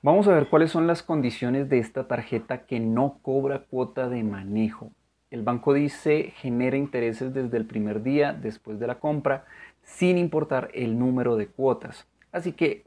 Vamos a ver cuáles son las condiciones de esta tarjeta que no cobra cuota de manejo. El banco dice genera intereses desde el primer día después de la compra sin importar el número de cuotas. Así que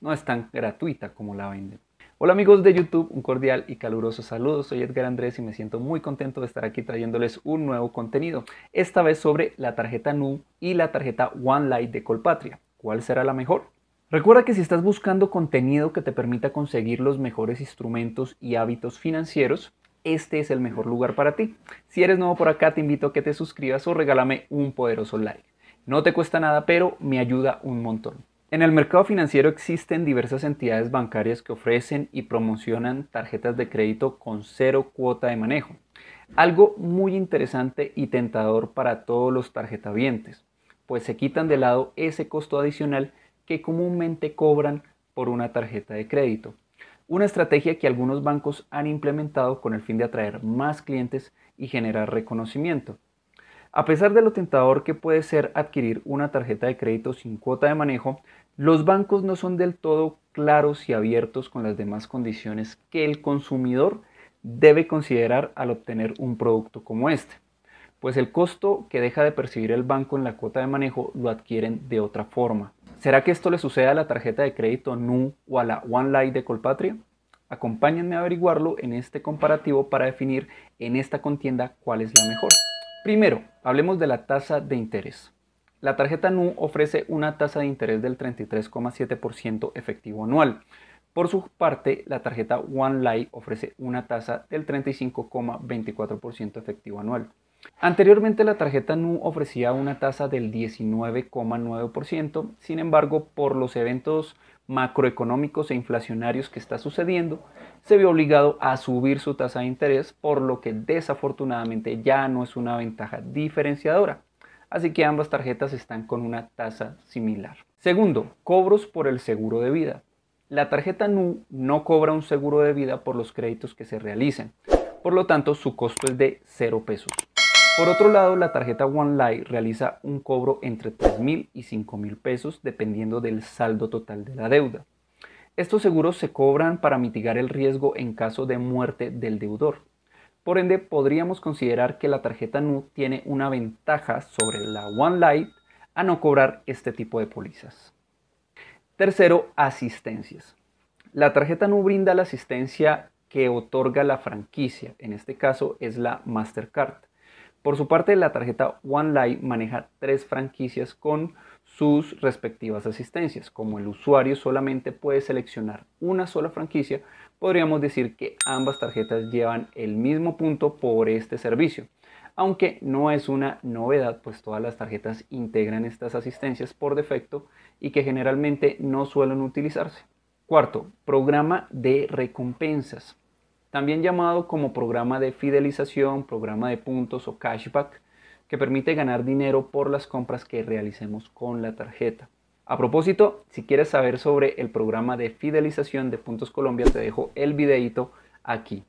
no es tan gratuita como la venden. Hola amigos de YouTube, un cordial y caluroso saludo. Soy Edgar Andrés y me siento muy contento de estar aquí trayéndoles un nuevo contenido. Esta vez sobre la tarjeta NU y la tarjeta One Light de Colpatria. ¿Cuál será la mejor? Recuerda que si estás buscando contenido que te permita conseguir los mejores instrumentos y hábitos financieros, este es el mejor lugar para ti. Si eres nuevo por acá, te invito a que te suscribas o regálame un poderoso like. No te cuesta nada, pero me ayuda un montón. En el mercado financiero existen diversas entidades bancarias que ofrecen y promocionan tarjetas de crédito con cero cuota de manejo. Algo muy interesante y tentador para todos los tarjetavientes, pues se quitan de lado ese costo adicional que comúnmente cobran por una tarjeta de crédito. Una estrategia que algunos bancos han implementado con el fin de atraer más clientes y generar reconocimiento. A pesar de lo tentador que puede ser adquirir una tarjeta de crédito sin cuota de manejo, los bancos no son del todo claros y abiertos con las demás condiciones que el consumidor debe considerar al obtener un producto como este, pues el costo que deja de percibir el banco en la cuota de manejo lo adquieren de otra forma. ¿Será que esto le sucede a la tarjeta de crédito NU o a la One Life de Colpatria? Acompáñenme a averiguarlo en este comparativo para definir en esta contienda cuál es la mejor. Primero, hablemos de la tasa de interés. La tarjeta NU ofrece una tasa de interés del 33,7% efectivo anual. Por su parte, la tarjeta One Life ofrece una tasa del 35,24% efectivo anual. Anteriormente la tarjeta NU ofrecía una tasa del 19,9%, sin embargo, por los eventos macroeconómicos e inflacionarios que está sucediendo, se vio obligado a subir su tasa de interés, por lo que desafortunadamente ya no es una ventaja diferenciadora. Así que ambas tarjetas están con una tasa similar. Segundo, cobros por el seguro de vida. La tarjeta NU no cobra un seguro de vida por los créditos que se realicen. Por lo tanto, su costo es de 0 pesos. Por otro lado, la tarjeta OneLife realiza un cobro entre 3.000 y 5.000 pesos dependiendo del saldo total de la deuda. Estos seguros se cobran para mitigar el riesgo en caso de muerte del deudor. Por ende, podríamos considerar que la tarjeta NU tiene una ventaja sobre la Light a no cobrar este tipo de pólizas. Tercero, asistencias. La tarjeta NU brinda la asistencia que otorga la franquicia, en este caso es la Mastercard. Por su parte, la tarjeta One maneja tres franquicias con sus respectivas asistencias. Como el usuario solamente puede seleccionar una sola franquicia, podríamos decir que ambas tarjetas llevan el mismo punto por este servicio. Aunque no es una novedad, pues todas las tarjetas integran estas asistencias por defecto y que generalmente no suelen utilizarse. Cuarto, programa de recompensas también llamado como programa de fidelización, programa de puntos o cashback, que permite ganar dinero por las compras que realicemos con la tarjeta. A propósito, si quieres saber sobre el programa de fidelización de Puntos Colombia, te dejo el videito aquí.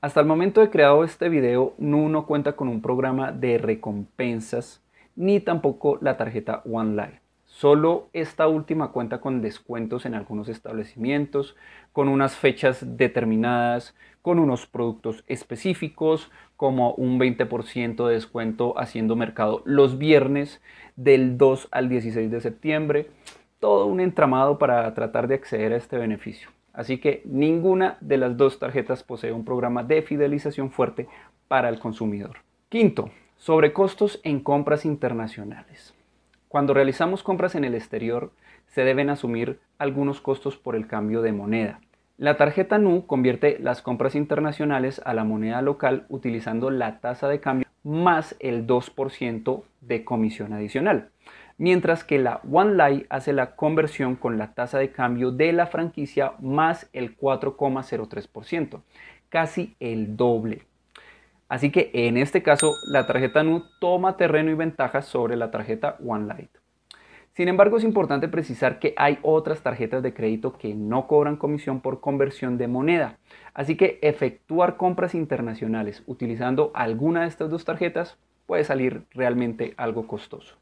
Hasta el momento de crear este video, Nuno cuenta con un programa de recompensas ni tampoco la tarjeta One Life. Solo esta última cuenta con descuentos en algunos establecimientos, con unas fechas determinadas, con unos productos específicos, como un 20% de descuento haciendo mercado los viernes del 2 al 16 de septiembre. Todo un entramado para tratar de acceder a este beneficio. Así que ninguna de las dos tarjetas posee un programa de fidelización fuerte para el consumidor. Quinto, sobre costos en compras internacionales. Cuando realizamos compras en el exterior, se deben asumir algunos costos por el cambio de moneda. La tarjeta NU convierte las compras internacionales a la moneda local utilizando la tasa de cambio más el 2% de comisión adicional, mientras que la OneLight hace la conversión con la tasa de cambio de la franquicia más el 4,03%, casi el doble. Así que en este caso la tarjeta NU toma terreno y ventajas sobre la tarjeta OneLight. Sin embargo, es importante precisar que hay otras tarjetas de crédito que no cobran comisión por conversión de moneda. Así que efectuar compras internacionales utilizando alguna de estas dos tarjetas puede salir realmente algo costoso.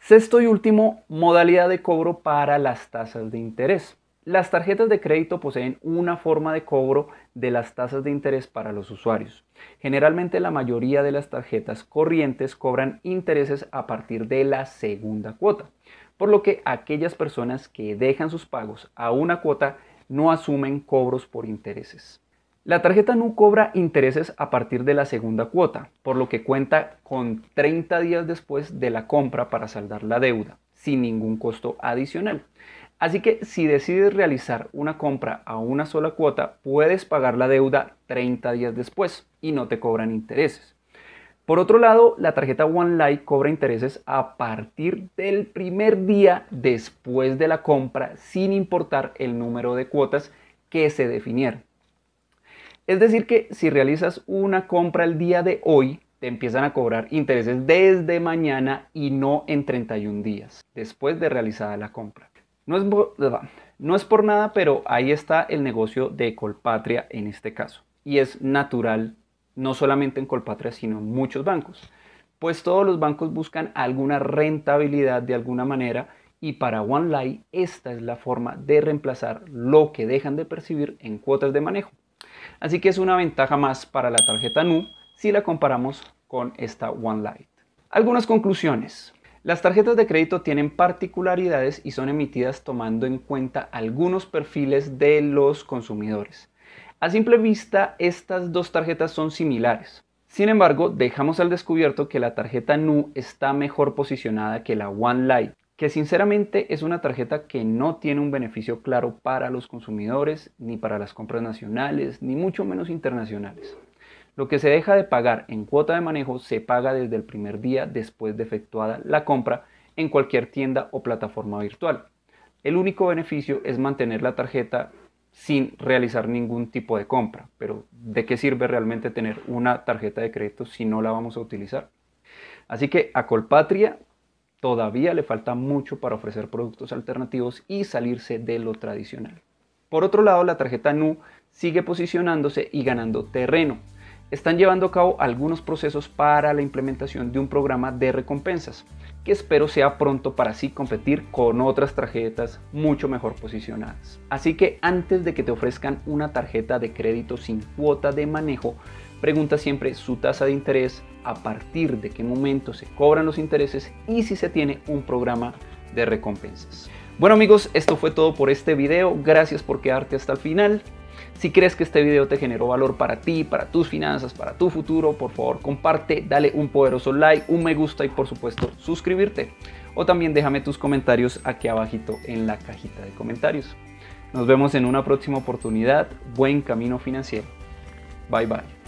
Sexto y último, modalidad de cobro para las tasas de interés. Las tarjetas de crédito poseen una forma de cobro de las tasas de interés para los usuarios. Generalmente la mayoría de las tarjetas corrientes cobran intereses a partir de la segunda cuota, por lo que aquellas personas que dejan sus pagos a una cuota no asumen cobros por intereses. La tarjeta no cobra intereses a partir de la segunda cuota, por lo que cuenta con 30 días después de la compra para saldar la deuda, sin ningún costo adicional. Así que si decides realizar una compra a una sola cuota, puedes pagar la deuda 30 días después y no te cobran intereses. Por otro lado, la tarjeta OneLife cobra intereses a partir del primer día después de la compra, sin importar el número de cuotas que se definieran. Es decir, que si realizas una compra el día de hoy, te empiezan a cobrar intereses desde mañana y no en 31 días después de realizada la compra. No es, por nada, pero ahí está el negocio de Colpatria en este caso. Y es natural, no solamente en Colpatria, sino en muchos bancos. Pues todos los bancos buscan alguna rentabilidad de alguna manera y para OneLight esta es la forma de reemplazar lo que dejan de percibir en cuotas de manejo. Así que es una ventaja más para la tarjeta NU si la comparamos con esta OneLight. Algunas conclusiones. Las tarjetas de crédito tienen particularidades y son emitidas tomando en cuenta algunos perfiles de los consumidores. A simple vista, estas dos tarjetas son similares. Sin embargo, dejamos al descubierto que la tarjeta Nu está mejor posicionada que la One Light, que sinceramente es una tarjeta que no tiene un beneficio claro para los consumidores, ni para las compras nacionales, ni mucho menos internacionales. Lo que se deja de pagar en cuota de manejo se paga desde el primer día después de efectuada la compra en cualquier tienda o plataforma virtual. El único beneficio es mantener la tarjeta sin realizar ningún tipo de compra. Pero ¿de qué sirve realmente tener una tarjeta de crédito si no la vamos a utilizar? Así que a Colpatria todavía le falta mucho para ofrecer productos alternativos y salirse de lo tradicional. Por otro lado, la tarjeta NU sigue posicionándose y ganando terreno están llevando a cabo algunos procesos para la implementación de un programa de recompensas, que espero sea pronto para así competir con otras tarjetas mucho mejor posicionadas. Así que antes de que te ofrezcan una tarjeta de crédito sin cuota de manejo, pregunta siempre su tasa de interés, a partir de qué momento se cobran los intereses y si se tiene un programa de recompensas. Bueno amigos, esto fue todo por este video, gracias por quedarte hasta el final. Si crees que este video te generó valor para ti, para tus finanzas, para tu futuro, por favor comparte, dale un poderoso like, un me gusta y por supuesto suscribirte. O también déjame tus comentarios aquí abajito en la cajita de comentarios. Nos vemos en una próxima oportunidad. Buen camino financiero. Bye bye.